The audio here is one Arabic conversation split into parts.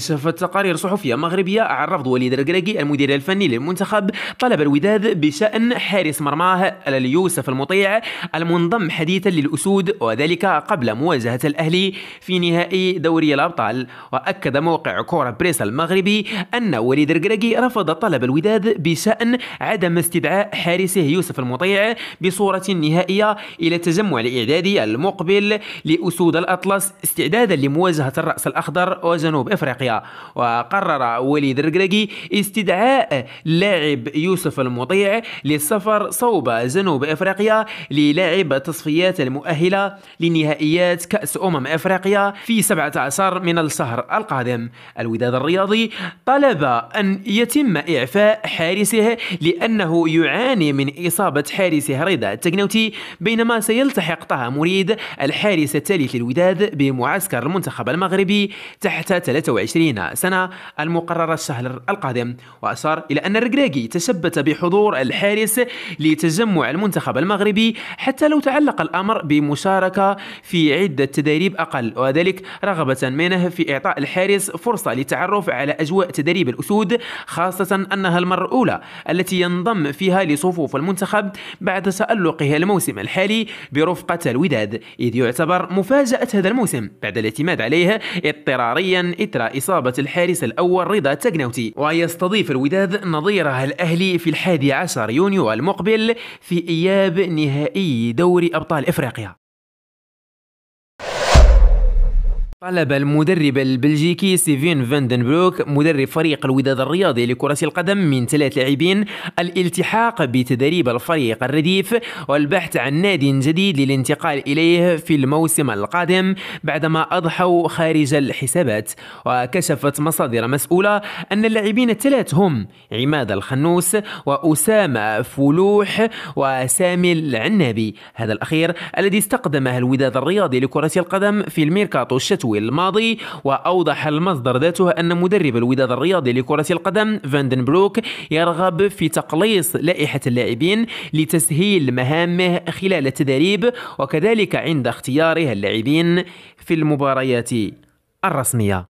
كشفت تقارير صحفية مغربية عن رفض وليد الركراكي المدير الفني للمنتخب طلب الوداد بشأن حارس مرماه اليوسف المطيع المنضم حديثا للأسود وذلك قبل مواجهة الأهلي في نهائي دوري الأبطال وأكد موقع كورة بريس المغربي أن وليد الركراكي رفض طلب الوداد بشأن عدم استدعاء حارسه يوسف المطيع بصورة نهائية إلى التجمع الإعدادي المقبل لأسود الأطلس استعدادا لمواجهة الرأس الأخضر وجنوب إفريقيا وقرر وليد الركراكي استدعاء لاعب يوسف المطيع للسفر صوب جنوب افريقيا للعب التصفيات المؤهله لنهائيات كاس امم افريقيا في 17 من الشهر القادم الوداد الرياضي طلب ان يتم اعفاء حارسه لانه يعاني من اصابه حارسه رضا التكنوتي بينما سيلتحق طه مريد الحارس الثالث للوداد بمعسكر المنتخب المغربي تحت 23 2020 سنة المقررة الشهر القادم وأشار إلى أن الركراكي تشبت بحضور الحارس لتجمع المنتخب المغربي حتى لو تعلق الأمر بمشاركة في عدة تدريب أقل وذلك رغبة منه في إعطاء الحارس فرصة للتعرف على أجواء تدريب الأسود خاصة أنها المرة الأولى التي ينضم فيها لصفوف المنتخب بعد تألقه الموسم الحالي برفقة الوداد إذ يعتبر مفاجأة هذا الموسم بعد الاعتماد عليه اضطراريا إثر إصابة الحارس الأول رضا تقنوتي ويستضيف الوداد نظيره الأهلي في الحادي عشر يونيو المقبل في إياب نهائي دوري أبطال إفريقيا طلب المدرب البلجيكي سيفين فاندنبروك مدرب فريق الوداد الرياضي لكرة القدم من ثلاث لاعبين الالتحاق بتدريب الفريق الرديف والبحث عن نادي جديد للانتقال إليه في الموسم القادم بعدما أضحوا خارج الحسابات وكشفت مصادر مسؤولة أن اللاعبين الثلاث هم عماد الخنوس وأسامة فلوح وسامي العنابي هذا الأخير الذي استقدمه الوداد الرياضي لكرة القدم في الميركاتو الشتوي الماضي وأوضح المصدر ذاته أن مدرب الوداد الرياضي لكرة القدم فاندن بروك يرغب في تقليص لائحة اللاعبين لتسهيل مهامه خلال التدريب وكذلك عند اختياره اللاعبين في المباريات الرسمية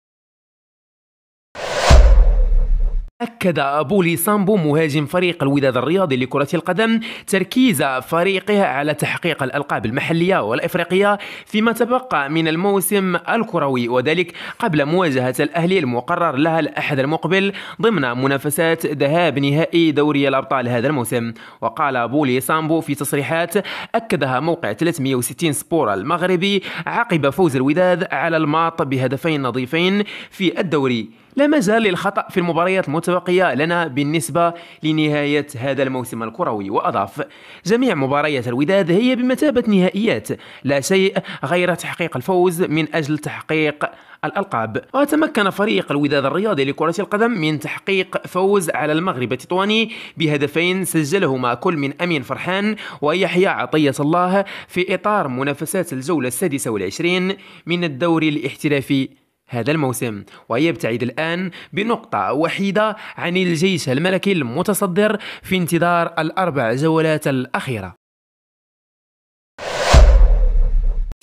أكد بولي سامبو مهاجم فريق الوداد الرياضي لكرة القدم تركيز فريقه على تحقيق الألقاب المحلية والإفريقية فيما تبقى من الموسم الكروي وذلك قبل مواجهة الأهلي المقرر لها الأحد المقبل ضمن منافسات ذهاب نهائي دوري الأبطال هذا الموسم وقال بولي سامبو في تصريحات أكدها موقع 360 سبور المغربي عقب فوز الوداد على الماط بهدفين نظيفين في الدوري لا مجال للخطأ في المباريات المتبقية لنا بالنسبة لنهاية هذا الموسم الكروي وأضاف جميع مباريات الوداد هي بمثابة نهائيات لا شيء غير تحقيق الفوز من أجل تحقيق الألقاب وتمكن فريق الوداد الرياضي لكرة القدم من تحقيق فوز على المغرب التطواني بهدفين سجلهما كل من أمين فرحان ويحيى عطية الله في إطار منافسات الجولة السادسة والعشرين من الدوري الاحترافي هذا الموسم ويبتعد الآن بنقطة وحيدة عن الجيش الملكي المتصدر في انتظار الأربع جولات الأخيرة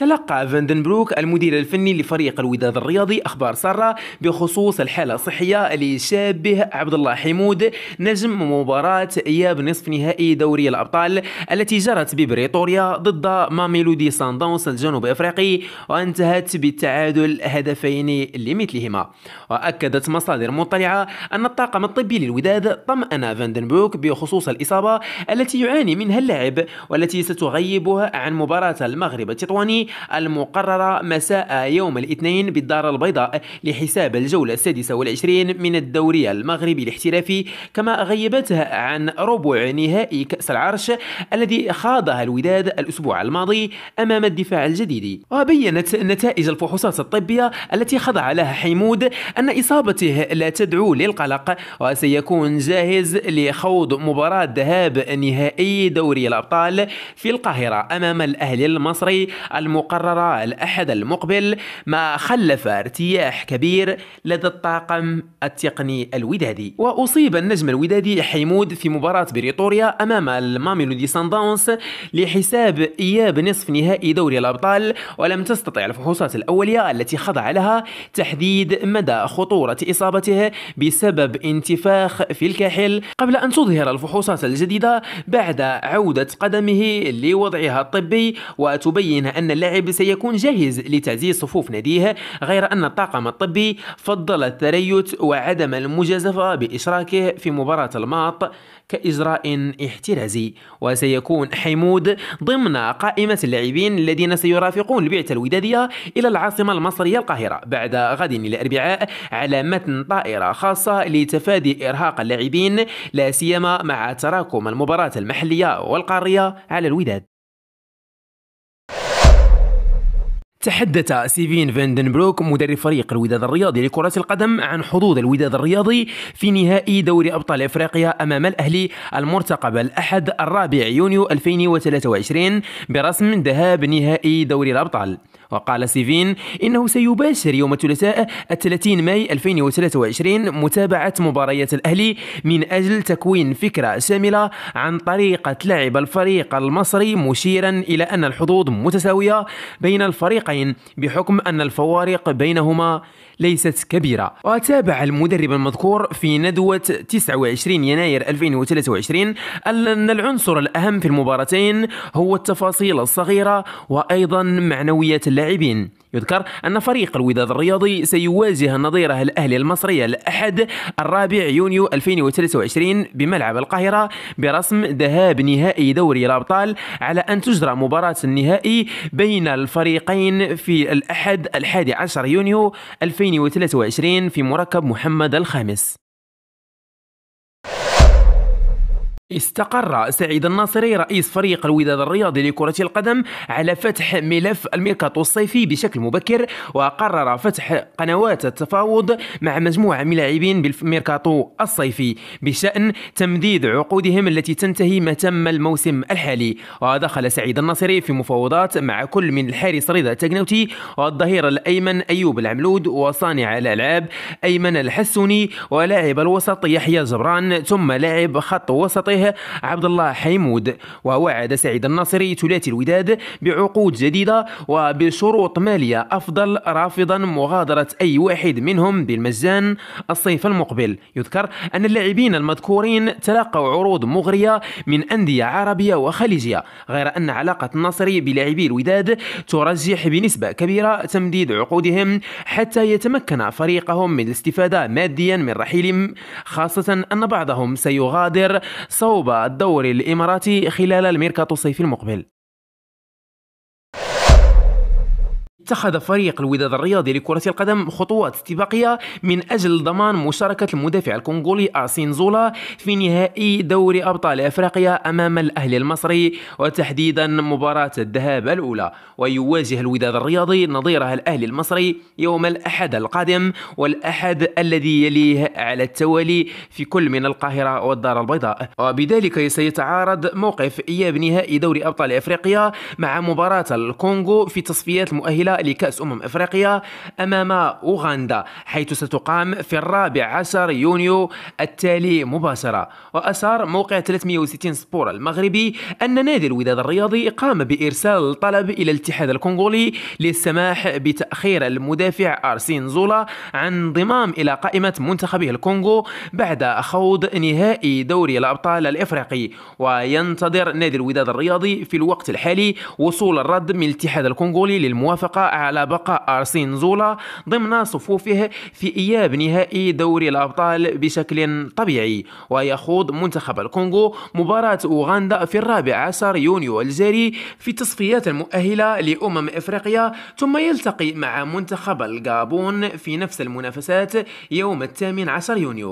تلقى فاندنبروك المدير الفني لفريق الوداد الرياضي اخبار ساره بخصوص الحاله الصحيه لشابه عبد الله حمود نجم مباراه اياب نصف نهائي دوري الابطال التي جرت ببريتوريا ضد ماميلودي ساندونس الجنوب افريقي وانتهت بالتعادل هدفين لمثلهما واكدت مصادر مطلعه ان الطاقم الطبي للوداد طمأن فاندنبروك بخصوص الاصابه التي يعاني منها اللاعب والتي ستغيبه عن مباراه المغرب التطواني المقررة مساء يوم الاثنين بالدار البيضاء لحساب الجولة السادسة والعشرين من الدوري المغربي الاحترافي كما غيبتها عن ربع نهائي كأس العرش الذي خاضها الوداد الأسبوع الماضي أمام الدفاع الجديد وبينت نتائج الفحوصات الطبية التي خضع لها حمود أن إصابته لا تدعو للقلق وسيكون جاهز لخوض مباراة ذهاب نهائي دوري الأبطال في القاهرة أمام الأهلي المصري الم المقررة الأحد المقبل ما خلف ارتياح كبير لدى الطاقم التقني الودادي وأصيب النجم الودادي حيمود في مباراة بريطوريا أمام الماميلودي سانداونس لحساب إياب نصف نهائي دوري الأبطال ولم تستطع الفحوصات الأولية التي خضع لها تحديد مدى خطورة إصابته بسبب انتفاخ في الكاحل قبل أن تظهر الفحوصات الجديدة بعد عودة قدمه لوضعها الطبي وتبين أن اللاعب سيكون جاهز لتعزيز صفوف ناديه غير أن الطاقم الطبي فضل التريث وعدم المجازفة بإشراكه في مباراة الماط كإجراء احترازي وسيكون حمود ضمن قائمة اللاعبين الذين سيرافقون البعثة الودادية إلى العاصمة المصرية القاهرة بعد غد الأربعاء على متن طائرة خاصة لتفادي إرهاق اللاعبين لا سيما مع تراكم المباراة المحلية والقارية على الوداد تحدث سيفين فاندنبروك مدرب فريق الوداد الرياضي لكرة القدم عن حظوظ الوداد الرياضي في نهائي دوري أبطال إفريقيا أمام الأهلي المرتقب الأحد الرابع يونيو 2023 برسم ذهاب نهائي دوري الأبطال وقال سيفين إنه سيباشر يوم الثلاثاء 30 ماي 2023 متابعة مباريات الأهلي من أجل تكوين فكرة شاملة عن طريقة لعب الفريق المصري مشيرا إلى أن الحظوظ متساوية بين الفريقين بحكم أن الفوارق بينهما ليست كبيرة وتابع المدرب المذكور في ندوة 29 يناير 2023 أن العنصر الأهم في المباراتين هو التفاصيل الصغيرة وأيضا معنويات اللاعبين يذكر أن فريق الوداد الرياضي سيواجه نظيره الأهلي المصري الأحد الرابع يونيو 2023 بملعب القاهرة برسم ذهاب نهائي دوري الأبطال على أن تجرى مباراة النهائي بين الفريقين في الأحد الحادي عشر يونيو 2023 في مركب محمد الخامس استقر سعيد الناصري رئيس فريق الوداد الرياضي لكرة القدم على فتح ملف الميركاتو الصيفي بشكل مبكر وقرر فتح قنوات التفاوض مع مجموعة من لاعبين بالميركاتو الصيفي بشأن تمديد عقودهم التي تنتهي ما تم الموسم الحالي ودخل سعيد الناصري في مفاوضات مع كل من الحارس رضا تقنوتي والظهير الأيمن أيوب العملود وصانع الألعاب أيمن الحسوني ولاعب الوسط يحيى جبران ثم لاعب خط وسطه عليها عبد الله حيمود ووعد سعيد الناصري ثلاثي الوداد بعقود جديدة وبشروط مالية أفضل رافضا مغادرة أي واحد منهم بالمجان الصيف المقبل يذكر أن اللاعبين المذكورين تلقوا عروض مغرية من أندية عربية وخليجية غير أن علاقة الناصري بلاعبي الوداد ترجح بنسبة كبيرة تمديد عقودهم حتى يتمكن فريقهم من الاستفادة ماديا من رحيلهم خاصة أن بعضهم سيغادر صوب صعوبة الدوري الإماراتي خلال الميركاتو الصيفي المقبل اتخذ فريق الوداد الرياضي لكرة القدم خطوات استباقية من أجل ضمان مشاركة المدافع الكونغولي أرسين زولا في نهائي دوري أبطال أفريقيا أمام الأهلي المصري وتحديدا مباراة الذهاب الأولى ويواجه الوداد الرياضي نظيره الأهلي المصري يوم الأحد القادم والأحد الذي يليه على التوالي في كل من القاهرة والدار البيضاء وبذلك سيتعارض موقف إياب نهائي دوري أبطال أفريقيا مع مباراة الكونغو في تصفيات المؤهلة لكأس أمم إفريقيا أمام أوغندا حيث ستقام في الرابع عشر يونيو التالي مباشرة وأشار موقع 360 سبور المغربي أن نادي الوداد الرياضي قام بإرسال طلب إلى الاتحاد الكونغولي للسماح بتأخير المدافع أرسين زولا عن انضمام إلى قائمة منتخبه الكونغو بعد خوض نهائي دوري الأبطال الإفريقي وينتظر نادي الوداد الرياضي في الوقت الحالي وصول الرد من الاتحاد الكونغولي للموافقة على بقاء أرسين زولا ضمن صفوفه في إياب نهائي دوري الأبطال بشكل طبيعي ويخوض منتخب الكونغو مباراة أوغندا في الرابع عشر يونيو الجاري في التصفيات المؤهلة لأمم إفريقيا ثم يلتقي مع منتخب الغابون في نفس المنافسات يوم الثامن عشر يونيو